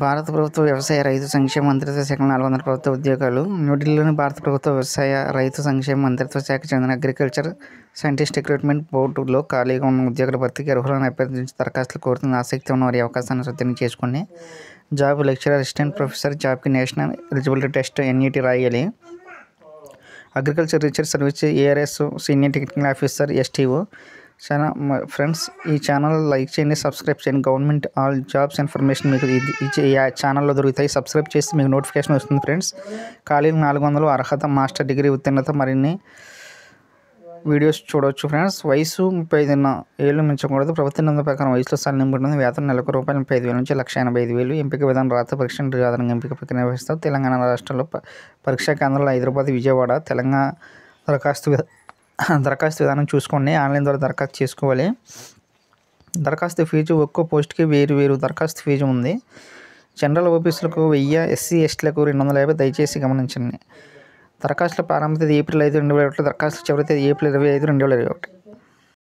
భారత ప్రభుత్వ వ్యవసాయ రైతు సంక్షేమ మంత్రిత్వ శాఖ నాలుగు వందల ప్రభుత్వ ఉద్యోగాలు న్యూఢిల్లీలోని భారత ప్రభుత్వ వ్యవసాయ రైతు సంక్షేమ మంత్రిత్వ శాఖ చెందిన అగ్రికల్చర్ సైంటిస్ట్ రిక్రూట్మెంట్ బోర్డులో ఖాళీగా ఉన్న ఉద్యోగుల భర్తీకి అర్హులను అభ్యర్థించి దరఖాస్తులు కోరుతున్న ఆసక్తి ఉన్న వారి అవకాశాన్ని సొంతం చేసుకుని జాబ్ లెక్చరర్ అసిస్టెంట్ ప్రొఫెసర్ జాబ్కి నేషనల్ ఎలిజిబిలిటీ టెస్ట్ ఎన్ఈటి రాయాలి agriculture research service ARS senior technical officer STO చాలా ఫ్రెండ్స్ ఈ ఛానల్ లైక్ చేయండి సబ్స్క్రైబ్ చేయండి గవర్నమెంట్ ఆల్ జాబ్స్ ఇన్ఫర్మేషన్ మీకు ఈ ఛానల్లో దొరుకుతాయి సబ్స్క్రైబ్ చేస్తే మీకు నోటిఫికేషన్ వస్తుంది ఫ్రెండ్స్ ఖాళీలు నాలుగు వందలు అర్హత మాస్టర్ డిగ్రీ ఉత్తీర్ణత మరిన్ని వీడియోస్ చూడవచ్చు ఫ్రెండ్స్ వయసు ముప్పై ఐదు ఏళ్ళు మించకూడదు ప్రభుత్వ నిబంధన ప్రకారం వయసులో సార్ నింపుతుంది వేతన నెలకు రూపాయలు ముప్పై ఐదు వేల నుంచి లక్ష ఎనభై ఐదు వేలు ఎంపిక విధానం రాత పరీక్ష ఆధారంగా ఎంపిక ప్రక్రియ నిర్వహిస్తారు తెలంగాణ రాష్ట్రంలో పరీక్షా కేంద్రాలు హైదరాబాద్ విజయవాడ తెలంగాణ దరఖాస్తు దరఖాస్తు విధానం చూసుకోండి ఆన్లైన్ ద్వారా దరఖాస్తు చేసుకోవాలి దరఖాస్తు ఫీజు ఒక్కో పోస్ట్కి వేరు వేరు దరఖాస్తు ఫీజు ఉంది జనరల్ ఆఫీసులకు వెయ్యి ఎస్సీ ఎస్టీలకు రెండు వందల యాభై దయచేసి గమనించండి దరఖాస్తుల ప్రారంభ తేదీ ఏప్రిల్ ఐదు రెండు వేల ఒకటి దరఖాస్తు చివరి తేదీ ఏప్రిల్ ఇరవై ఐదు రెండు వేల ఇరవై ఒకటి